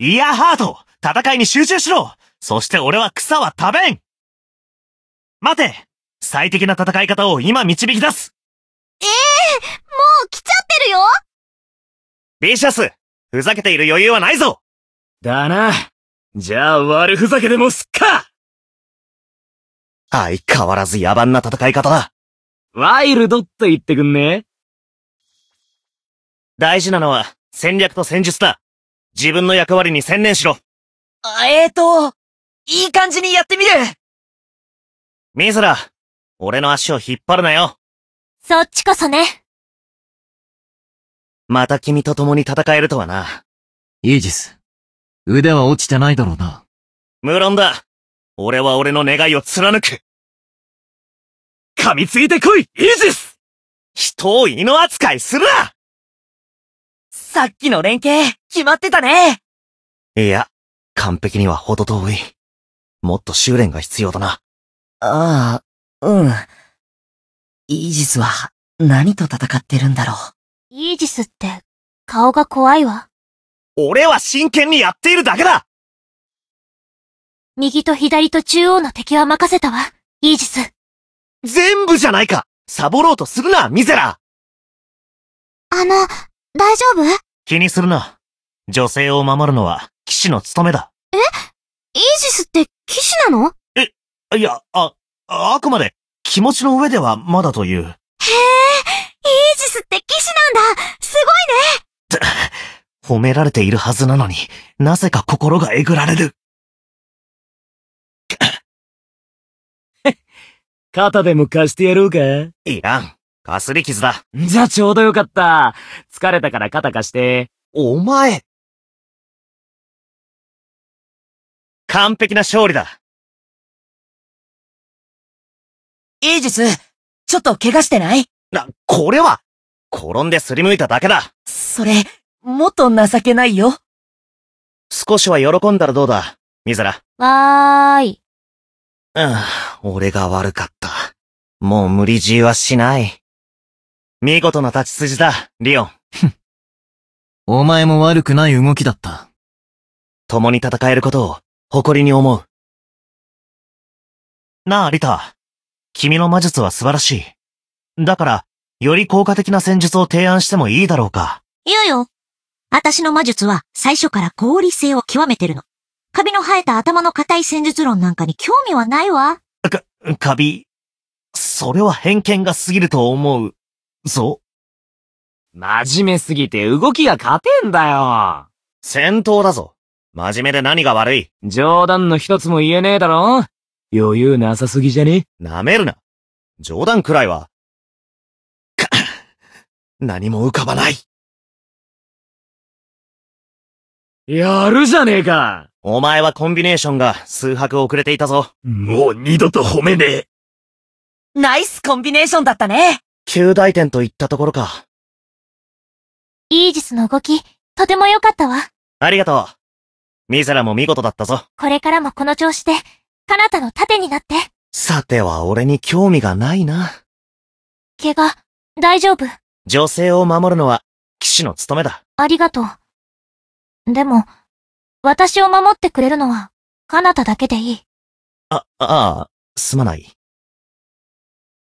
イヤーハート戦いに集中しろそして俺は草は食べん待て最適な戦い方を今導き出すええー、もう来ちゃってるよビシャスふざけている余裕はないぞだな。じゃあ悪ふざけでもすっか相変わらず野蛮な戦い方だ。ワイルドって言ってくんね大事なのは戦略と戦術だ。自分の役割に専念しろ。えーと、いい感じにやってみるミズラ、俺の足を引っ張るなよ。そっちこそね。また君と共に戦えるとはな。イージス、腕は落ちてないだろうな。無論だ。俺は俺の願いを貫く。噛みついてこい、イージス人を犬扱いするなさっきの連携、決まってたねいや、完璧には程遠い。もっと修練が必要だな。ああ、うん。イージスは何と戦ってるんだろう。イージスって顔が怖いわ。俺は真剣にやっているだけだ右と左と中央の敵は任せたわ、イージス。全部じゃないかサボろうとするな、ミゼラあの、大丈夫気にするな。女性を守るのは騎士の務めだ。えイージスって騎士なのえ、いや、あ、あくまで気持ちの上ではまだという。へえ、イージスって騎士なんだすごいね 褒められているはずなのになぜか心がえぐられる。肩でも貸してやろうかいらん。かすり傷だ。じゃあちょうどよかった。疲れたから肩貸して。お前完璧な勝利だ。イージス、ちょっと怪我してないな、これは転んですりむいただけだ。それ、もっと情けないよ。少しは喜んだらどうだ、ミズラ。わーい。うん、俺が悪かった。もう無理強いはしない。見事な立ち筋だ、リオン。お前も悪くない動きだった。共に戦えることを誇りに思う。なあ、リタ。君の魔術は素晴らしい。だから、より効果的な戦術を提案してもいいだろうか。いいよ。私の魔術は最初から合理性を極めてるの。カビの生えた頭の固い戦術論なんかに興味はないわ。か、カビ。それは偏見が過ぎると思う。そう。真面目すぎて動きが勝てんだよ。戦闘だぞ。真面目で何が悪い冗談の一つも言えねえだろ余裕なさすぎじゃね舐めるな。冗談くらいは。か、何も浮かばない。やるじゃねえかお前はコンビネーションが数拍遅れていたぞ。もう二度と褒めねえ。ナイスコンビネーションだったね旧大点といったところか。イージスの動き、とても良かったわ。ありがとう。ミゼラも見事だったぞ。これからもこの調子で、彼方の盾になって。さては俺に興味がないな。怪我、大丈夫。女性を守るのは、騎士の務めだ。ありがとう。でも、私を守ってくれるのは、彼方だけでいい。あ、ああ、すまない。